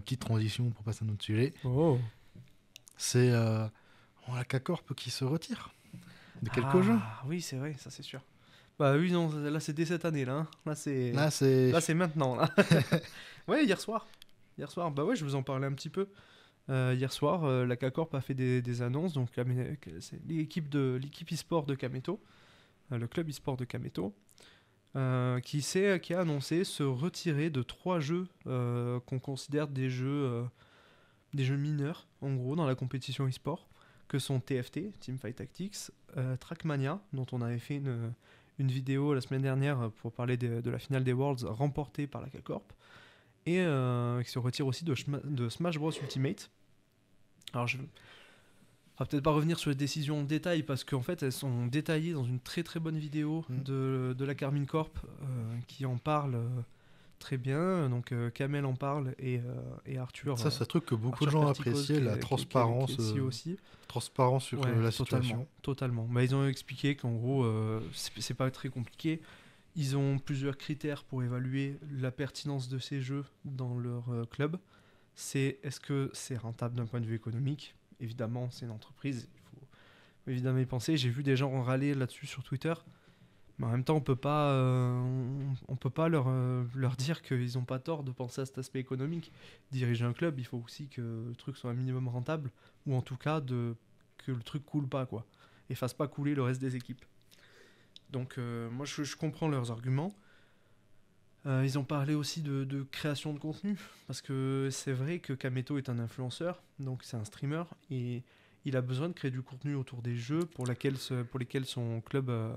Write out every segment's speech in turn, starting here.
petite transition pour passer à notre sujet. Oh. C'est euh, la k qui se retire de quelques ah, Oui, c'est vrai, ça c'est sûr. Bah oui, non, là c'est dès cette année, là. Hein. Là c'est. Là maintenant, là. hier soir. Hier soir, bah ouais, je vous en parlais un petit peu. Euh, hier soir, euh, la k a fait des, annonces. Donc, l'équipe e-sport de, de Kameto, le club e-sport de Kameto, euh, qui qui, qui a annoncé se retirer de trois jeux euh, qu'on considère des jeux, euh, des jeux mineurs, en gros, dans la compétition e-sport, que sont TFT, Teamfight Tactics, Trackmania, dont on avait fait une, une, vidéo la semaine dernière pour parler de, la finale des Worlds remportée par la k et qui se retire aussi de, de Smash Bros Ultimate. Alors je on va peut-être pas revenir sur les décisions en détail parce qu'en fait elles sont détaillées dans une très très bonne vidéo mm. de, la Carmine Corp euh, qui en parle euh, très bien. Donc euh, Kamel en parle et, et Arthur. Ça, c'est un truc que beaucoup de gens apprécient, la transparence. aussi. Transparence sur la situation. Totalement. Bah, ils ont expliqué qu'en gros, c'est pas très compliqué. Ils ont plusieurs critères pour évaluer la pertinence de ces jeux dans leur club. C'est est-ce que c'est rentable d'un point de vue économique évidemment, c'est une entreprise, il faut évidemment y penser. J'ai vu des gens en râler là-dessus sur Twitter. Mais en même temps, on peut pas, euh, peut pas leur, euh, leur dire qu'ils n'ont pas tort de penser à cet aspect économique. Diriger un club, il faut aussi que le truc soit un minimum rentable, ou en tout cas de, que le truc coule pas, quoi, et fasse pas couler le reste des équipes. Donc, euh, moi, je, comprends leurs arguments. Euh, ils ont parlé aussi de, création de contenu, parce que c'est vrai que Kameto est un influenceur, donc c'est un streamer, et il a besoin de créer du contenu autour des jeux pour, lesquels son club euh,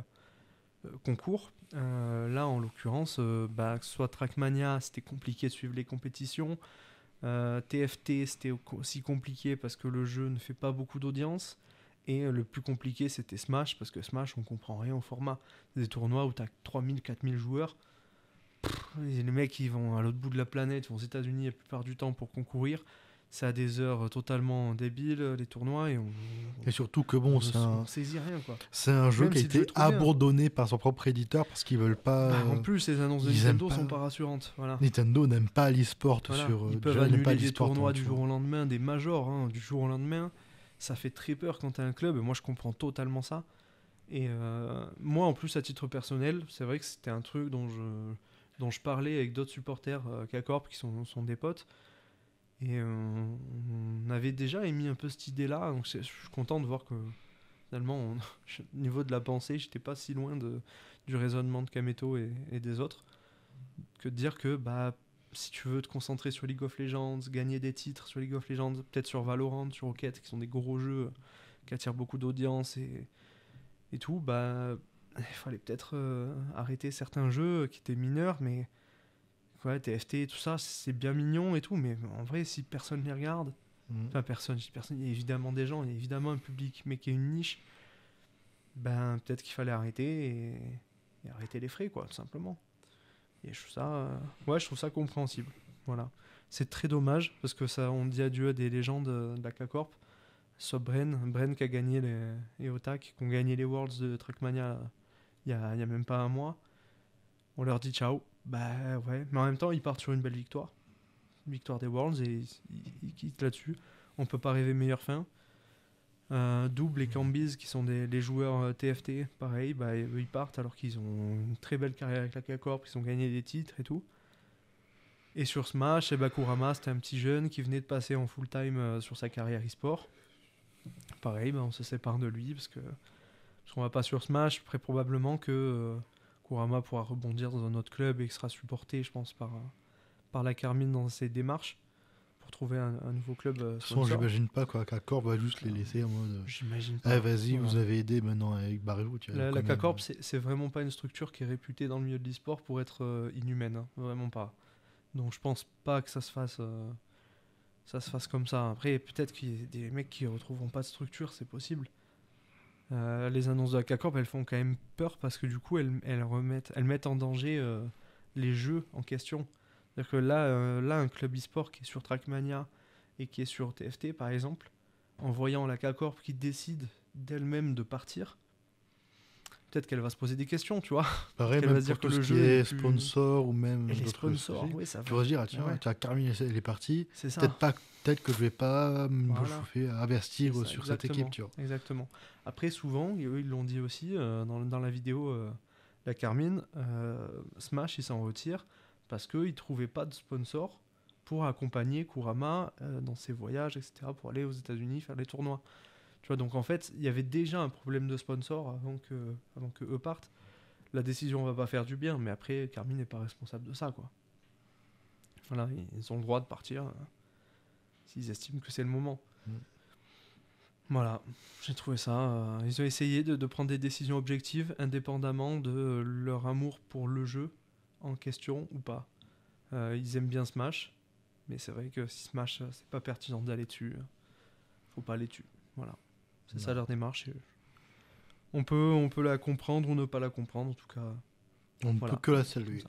euh, concourt. là, en l'occurrence, bah, soit Trackmania, c'était compliqué de suivre les compétitions, TFT, c'était aussi compliqué parce que le jeu ne fait pas beaucoup d'audience. Et le plus compliqué, c'était Smash, parce que Smash, on comprend rien au format. des tournois où tu as 3000, 4000 joueurs les mecs, ils vont à l'autre bout de la planète, vont aux États-Unis la plupart du temps pour concourir. C'est à des heures euh, totalement débiles, euh, les tournois. Et, on, et surtout que bon, c'est un... C'est un jeu qui a été hein. abandonné par son propre éditeur parce qu'ils veulent pas. Bah, en plus, les annonces de Nintendo sont pas rassurantes. Voilà. Nintendo n'aime pas l'e-sport sur. Ils euh, peuvent annuler pas des tournois du jour au lendemain, des majors hein, du jour au lendemain. Ça fait très peur quand t'es un club. Moi, je comprends totalement ça. Et moi, en plus, à titre personnel, c'est vrai que c'était un truc dont je dont je parlais avec d'autres supporters euh, k qui sont, des potes. Et euh, on, avait déjà émis un peu cette idée-là, donc je suis content de voir que finalement, au niveau de la pensée, j'étais pas si loin du raisonnement de Kameto et, des autres, que de dire que bah, si tu veux te concentrer sur League of Legends, gagner des titres sur League of Legends, peut-être sur Valorant, sur Rocket, qui sont des gros jeux qui attirent beaucoup d'audience et, et tout, bah, il fallait peut-être euh, arrêter certains jeux qui étaient mineurs, mais ouais, et tout ça, c'est bien mignon et tout, mais en vrai, si personne les regarde, mhm. personne, il y a évidemment des gens, il y a évidemment un public, mais qui est une niche, ben peut-être qu'il fallait arrêter et... arrêter les frais, quoi, tout simplement. Et je trouve ça, euh, ouais, je trouve ça compréhensible. Voilà, c'est très dommage parce que ça, on dit adieu à des légendes euh, de la K-Corp. Sauf Bren, Bren qui a gagné les, et Otak, qui ont gagné les Worlds de Truckmania il y a, même pas un mois. On leur dit ciao. Bah ouais, mais en même temps, ils partent sur une belle victoire. victoire des Worlds et ils, quittent là-dessus. On peut pas rêver meilleure fin. Euh, double et Cambiz, qui sont des, joueurs TFT, euh, pareil, bah, ils partent alors qu'ils ont une très belle carrière avec la k ils ont gagné des titres et tout. Et sur Smash, et Bakurama, c'était un petit jeune qui venait de passer en full-time euh, sur sa carrière e-sport. Pareil, bah, on se sépare de lui parce que on va pas sur Smash, très probablement que euh, Kurama pourra rebondir dans un autre club et qu'il sera supporté, je pense, par, euh, par la Carmine dans ses démarches pour trouver un, nouveau club. Euh, de toute façon, j'imagine pas quoi, va juste les laisser en mode. J'imagine eh, vas-y, vous avez aidé maintenant avec barrez La, la k c'est vraiment pas une structure qui est réputée dans le milieu de l'e-sport pour être inhumaine, hein, vraiment pas. Donc je pense pas que ça se fasse. ça se fasse comme ça. Après, peut-être qu'il y a des mecs qui retrouveront pas de structure, c'est possible. Euh, les annonces de la K-Corp, elles font quand même peur parce que du coup, elles, elles remettent, elles mettent en danger euh, les jeux en question. cest là, euh, là, un club e-sport qui est sur Trackmania et qui est sur TFT, par exemple, en voyant la K-Corp qui décide d'elle-même de partir, peut-être qu'elle va se poser des questions, tu vois. Pareil, même va dire que le jeu est sponsor ou même les oui, ça Tu vas dire, ah, tiens, tu as terminé les parties. C'est Peut-être pas, peut-être que je vais pas me investir sur cette équipe, tu vois. Exactement. Après, souvent, ils l'ont dit aussi euh, dans, la vidéo, euh, la Carmine, euh, Smash, il s'en retire parce qu'ils trouvaient pas de sponsor pour accompagner Kurama dans ses voyages, etc., pour aller aux États-Unis faire les tournois. Tu vois, donc en fait, il y avait déjà un problème de sponsor avant que, eux partent. La décision va pas faire du bien, mais après, Carmine n'est pas responsable de ça, quoi. Voilà, ils ont le droit de partir hein, s'ils estiment que c'est le moment. Mm. Voilà, j'ai trouvé ça. Euh, ils ont essayé de, prendre des décisions objectives indépendamment de leur amour pour le jeu en question ou pas. Euh, ils aiment bien Smash, mais c'est vrai que si Smash, euh, c'est pas pertinent d'aller dessus. Hein. Faut pas aller dessus. Voilà. C'est ça leur démarche. on peut, on peut la comprendre ou ne pas la comprendre, en tout cas. On ne peut que la saluer.